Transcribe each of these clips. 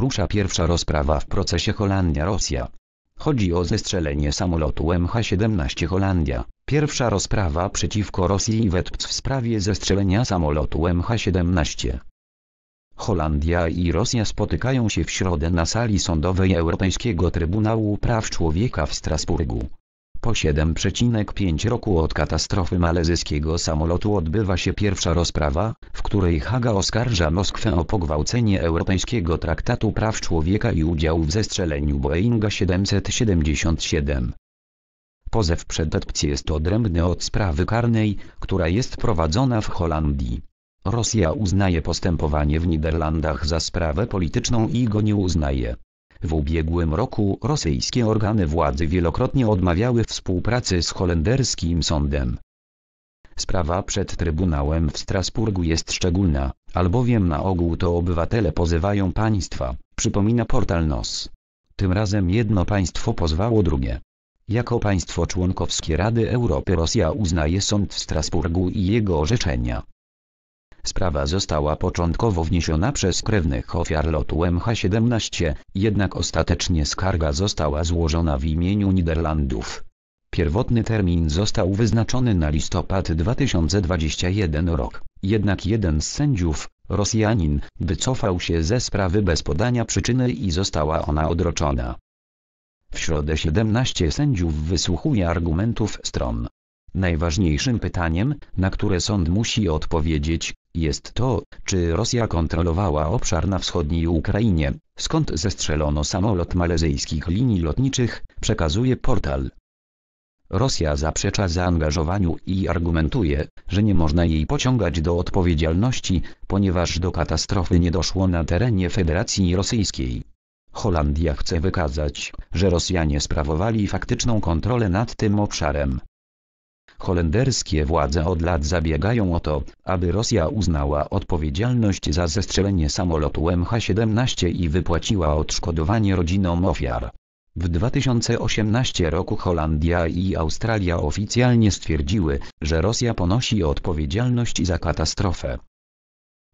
rusza pierwsza rozprawa w procesie Holandia-Rosja. Chodzi o zestrzelenie samolotu MH17 Holandia. Pierwsza rozprawa przeciwko Rosji i Wetpc w sprawie zestrzelenia samolotu MH17. Holandia i Rosja spotykają się w środę na sali sądowej Europejskiego Trybunału Praw Człowieka w Strasburgu. Po 7,5 roku od katastrofy malezyjskiego samolotu odbywa się pierwsza rozprawa, w której Haga oskarża Moskwę o pogwałcenie Europejskiego Traktatu Praw Człowieka i udział w zestrzeleniu Boeinga 777. Pozew przed ETPC jest odrębny od sprawy karnej, która jest prowadzona w Holandii. Rosja uznaje postępowanie w Niderlandach za sprawę polityczną i go nie uznaje. W ubiegłym roku rosyjskie organy władzy wielokrotnie odmawiały współpracy z holenderskim sądem. Sprawa przed Trybunałem w Strasburgu jest szczególna, albowiem na ogół to obywatele pozywają państwa, przypomina portal NOS. Tym razem jedno państwo pozwało drugie. Jako państwo członkowskie Rady Europy Rosja uznaje sąd w Strasburgu i jego orzeczenia, Sprawa została początkowo wniesiona przez krewnych ofiar lotu MH17, jednak ostatecznie skarga została złożona w imieniu Niderlandów. Pierwotny termin został wyznaczony na listopad 2021 rok, jednak jeden z sędziów, Rosjanin, wycofał się ze sprawy bez podania przyczyny i została ona odroczona. W środę 17 sędziów wysłuchuje argumentów stron. Najważniejszym pytaniem, na które sąd musi odpowiedzieć, jest to, czy Rosja kontrolowała obszar na wschodniej Ukrainie, skąd zestrzelono samolot malezyjskich linii lotniczych, przekazuje portal. Rosja zaprzecza zaangażowaniu i argumentuje, że nie można jej pociągać do odpowiedzialności, ponieważ do katastrofy nie doszło na terenie Federacji Rosyjskiej. Holandia chce wykazać, że Rosjanie sprawowali faktyczną kontrolę nad tym obszarem. Holenderskie władze od lat zabiegają o to, aby Rosja uznała odpowiedzialność za zestrzelenie samolotu MH17 i wypłaciła odszkodowanie rodzinom ofiar. W 2018 roku Holandia i Australia oficjalnie stwierdziły, że Rosja ponosi odpowiedzialność za katastrofę.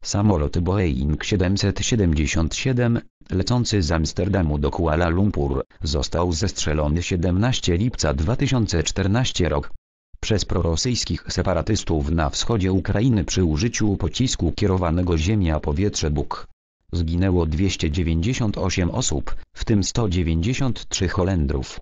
Samolot Boeing 777, lecący z Amsterdamu do Kuala Lumpur, został zestrzelony 17 lipca 2014 rok, przez prorosyjskich separatystów na wschodzie Ukrainy przy użyciu pocisku kierowanego ziemia-powietrze Bóg. Zginęło 298 osób, w tym 193 Holendrów.